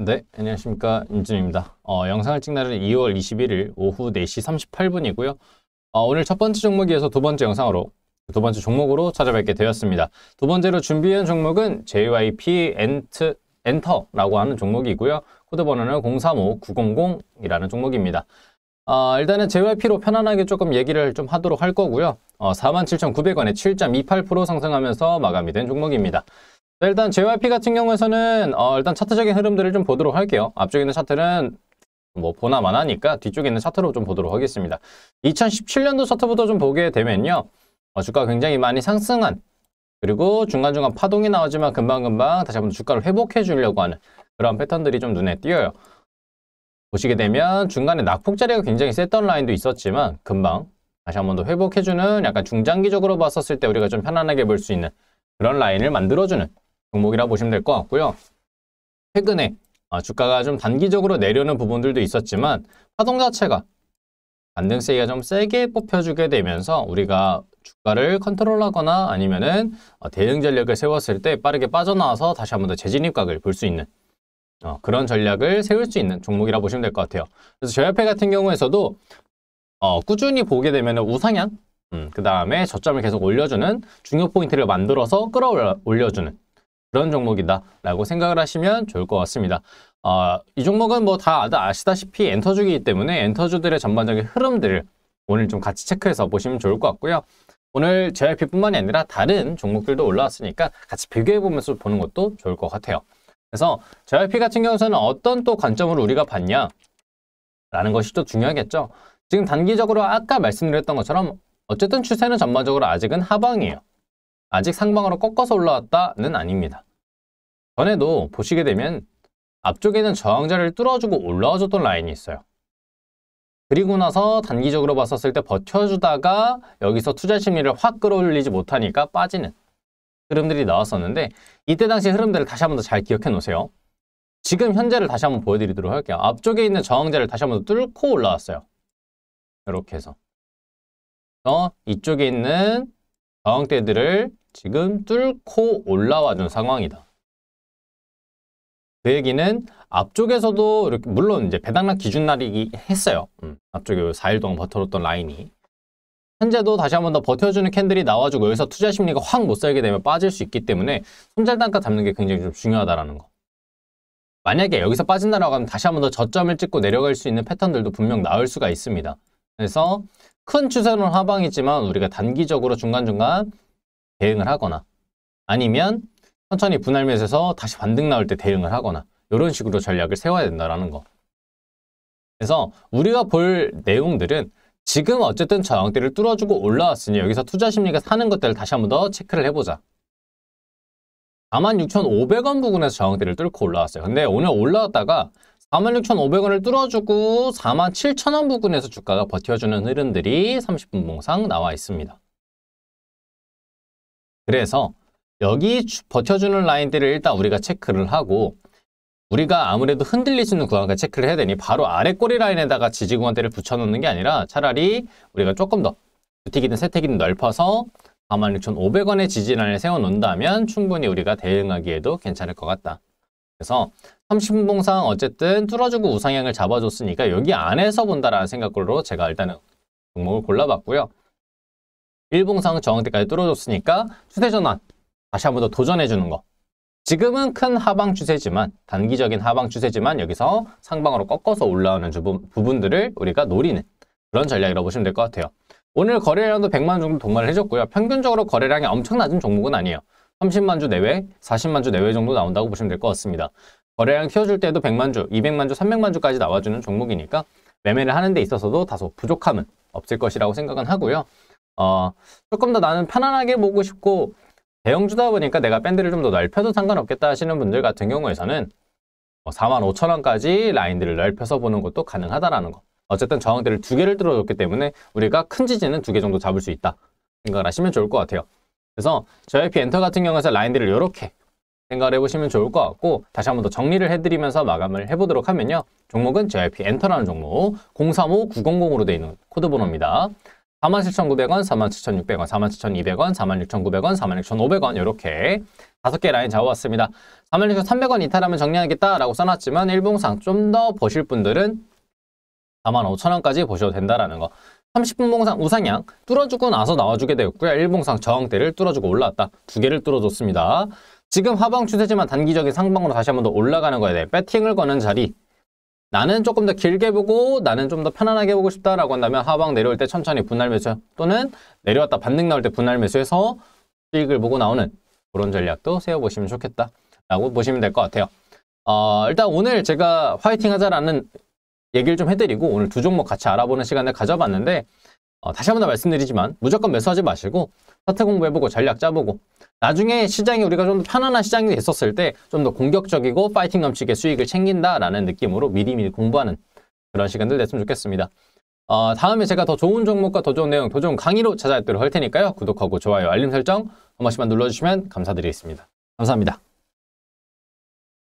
네, 안녕하십니까. 임준입니다. 어, 영상을 찍는 날은 2월 21일 오후 4시 38분이고요. 어, 오늘 첫 번째 종목에서 두 번째 영상으로 두 번째 종목으로 찾아뵙게 되었습니다. 두 번째로 준비한 종목은 JYP 엔트, 엔터라고 하는 종목이고요. 코드 번호는 035900이라는 종목입니다. 어, 일단은 JYP로 편안하게 조금 얘기를 좀 하도록 할 거고요. 어, 47,900원에 7.28% 상승하면서 마감이 된 종목입니다. 네, 일단 JYP 같은 경우에는 어, 일단 차트적인 흐름들을 좀 보도록 할게요. 앞쪽에 있는 차트는 뭐 보나 마나니까 뒤쪽에 있는 차트로 좀 보도록 하겠습니다. 2017년도 차트부터 좀 보게 되면요. 어, 주가 굉장히 많이 상승한 그리고 중간중간 파동이 나오지만 금방금방 다시 한번 주가를 회복해 주려고 하는 그런 패턴들이 좀 눈에 띄어요. 보시게 되면 중간에 낙폭자리가 굉장히 셌던 라인도 있었지만 금방 다시 한번 더 회복해주는 약간 중장기적으로 봤었을 때 우리가 좀 편안하게 볼 수 있는 그런 라인을 만들어주는 종목이라 보시면 될 것 같고요. 최근에 아, 주가가 좀 단기적으로 내려는 오 부분들도 있었지만 파동 자체가 반등세기가 좀 세게 뽑혀주게 되면서 우리가 주가를 컨트롤하거나 아니면은 어, 대응 전략을 세웠을 때 빠르게 빠져나와서 다시 한 번 더 재진입각을 볼 수 있는 어, 그런 전략을 세울 수 있는 종목이라 보시면 될 것 같아요. 그래서 저 옆에 같은 경우에서도 어, 꾸준히 보게 되면 우상향, 음, 그 다음에 저점을 계속 올려주는 중요 포인트를 만들어서 끌어올려주는 그런 종목이다라고 생각을 하시면 좋을 것 같습니다. 어, 이 종목은 뭐 다 아시다시피 엔터주기 이기 때문에 엔터주들의 전반적인 흐름들을 오늘 좀 같이 체크해서 보시면 좋을 것 같고요. 오늘 JYP뿐만이 아니라 다른 종목들도 올라왔으니까 같이 비교해보면서 보는 것도 좋을 것 같아요. 그래서 JYP 같은 경우에는 어떤 또 관점으로 우리가 봤냐 라는 것이 또 중요하겠죠. 지금 단기적으로 아까 말씀드렸던 것처럼 어쨌든 추세는 전반적으로 아직은 하방이에요. 아직 상방으로 꺾어서 올라왔다는 아닙니다. 전에도 보시게 되면 앞쪽에는 저항자를 뚫어주고 올라와줬던 라인이 있어요. 그리고 나서 단기적으로 봤었을 때 버텨주다가 여기서 투자 심리를 확 끌어올리지 못하니까 빠지는 흐름들이 나왔었는데 이때 당시 흐름들을 다시 한번 더 잘 기억해 놓으세요. 지금 현재를 다시 한번 보여드리도록 할게요. 앞쪽에 있는 저항자를 다시 한번 더 뚫고 올라왔어요. 이렇게 해서 이쪽에 있는 저항대들을 지금 뚫고 올라와 준 상황이다. 그 얘기는 앞쪽에서도 이렇게 물론 이제 배당락 기준날이기 했어요. 음, 앞쪽에 4일 동안 버텨줬던 라인이. 현재도 다시 한번 더 버텨주는 캔들이 나와주고 여기서 투자 심리가 확 못 살게 되면 빠질 수 있기 때문에 손절 단가 잡는 게 굉장히 좀 중요하다라는 거. 만약에 여기서 빠진다라고 하면 다시 한번 더 저점을 찍고 내려갈 수 있는 패턴들도 분명 나올 수가 있습니다. 그래서 큰 추세로는 하방이지만 우리가 단기적으로 중간중간 대응을 하거나 아니면 천천히 분할 매수해서 다시 반등 나올 때 대응을 하거나 이런 식으로 전략을 세워야 된다는 거. 그래서 우리가 볼 내용들은 지금 어쨌든 저항대를 뚫어주고 올라왔으니 여기서 투자 심리가 사는 것들을 다시 한 번 더 체크를 해보자. 46,500원 부근에서 저항대를 뚫고 올라왔어요. 근데 오늘 올라왔다가 46,500원을 뚫어주고 47,000원 부근에서 주가가 버텨주는 흐름들이 30분 봉상 나와 있습니다. 그래서 여기 버텨주는 라인들을 일단 우리가 체크를 하고 우리가 아무래도 흔들릴수있는 구간과 체크를 해야 되니 바로 아래 꼬리 라인에다가 지지구간대를 붙여놓는 게 아니라 차라리 우리가 조금 더 주택이든 세택이든 넓혀서 46,500원의 지지란을 세워놓는다면 충분히 우리가 대응하기에도 괜찮을 것 같다. 그래서 30분봉상 어쨌든 뚫어주고 우상향을 잡아줬으니까 여기 안에서 본다라는 생각으로 제가 일단은 종목을 골라봤고요. 일봉상 저항대까지 뚫어줬으니까 추세전환 다시 한번 더 도전해주는 거. 지금은 큰 하방 추세지만 단기적인 하방 추세지만 여기서 상방으로 꺾어서 올라오는 부분, 들을 우리가 노리는 그런 전략이라고 보시면 될 것 같아요. 오늘 거래량도 100만 주 정도 동반을 해줬고요. 평균적으로 거래량이 엄청 낮은 종목은 아니에요. 30만 주 내외, 40만 주 내외 정도 나온다고 보시면 될 것 같습니다. 거래량 키워줄 때도 100만 주, 200만 주, 300만 주까지 나와주는 종목이니까 매매를 하는 데 있어서도 다소 부족함은 없을 것이라고 생각은 하고요. 어, 조금 더 나는 편안하게 보고 싶고 대형주다 보니까 내가 밴드를 좀 더 넓혀도 상관없겠다 하시는 분들 같은 경우에서는 45,000원까지 뭐 라인들을 넓혀서 보는 것도 가능하다라는 거. 어쨌든 저항대를 두 개를 들어줬기 때문에 우리가 큰 지지는 두 개 정도 잡을 수 있다. 생각을 하시면 좋을 것 같아요. 그래서 JYP 엔터 같은 경우에서 라인들을 이렇게 생각을 해보시면 좋을 것 같고 다시 한 번 더 정리를 해드리면서 마감을 해보도록 하면요. 종목은 JYP 엔터라는 종목 035900으로 되어 있는 코드 번호입니다. 47,900원, 47,600원, 47,200원, 46,900원, 46,500원 이렇게 다섯 개 라인 잡아왔습니다. 46,300원 이탈하면 정리하겠다라고 써놨지만 일봉상 좀 더 보실 분들은 45,000원까지 보셔도 된다라는 거. 30분 봉상 우상향 뚫어주고 나서 나와주게 되었고요. 일봉상 저항대를 뚫어주고 올라왔다. 두 개를 뚫어줬습니다. 지금 하방 추세지만 단기적인 상방으로 다시 한 번 더 올라가는 거에 대해 배팅을 거는 자리 나는 조금 더 길게 보고 나는 좀 더 편안하게 보고 싶다라고 한다면 하방 내려올 때 천천히 분할 매수 또는 내려왔다 반등 나올 때 분할 매수해서 수익을 보고 나오는 그런 전략도 세워보시면 좋겠다라고 보시면 될 것 같아요. 어, 일단 오늘 제가 화이팅 하자라는 얘기를 좀 해드리고 오늘 두 종목 같이 알아보는 시간을 가져봤는데 어, 다시 한번 말씀드리지만 무조건 매수하지 마시고 사태 공부해보고 전략 짜보고 나중에 시장이 우리가 좀 더 편안한 시장이 됐었을 때 좀 더 공격적이고 파이팅 넘치게 수익을 챙긴다라는 느낌으로 미리미리 공부하는 그런 시간들 됐으면 좋겠습니다. 어, 다음에 제가 더 좋은 종목과 더 좋은 내용, 더 좋은 강의로 찾아뵙도록 할 테니까요. 구독하고 좋아요, 알림 설정 한 번씩만 눌러주시면 감사드리겠습니다. 감사합니다.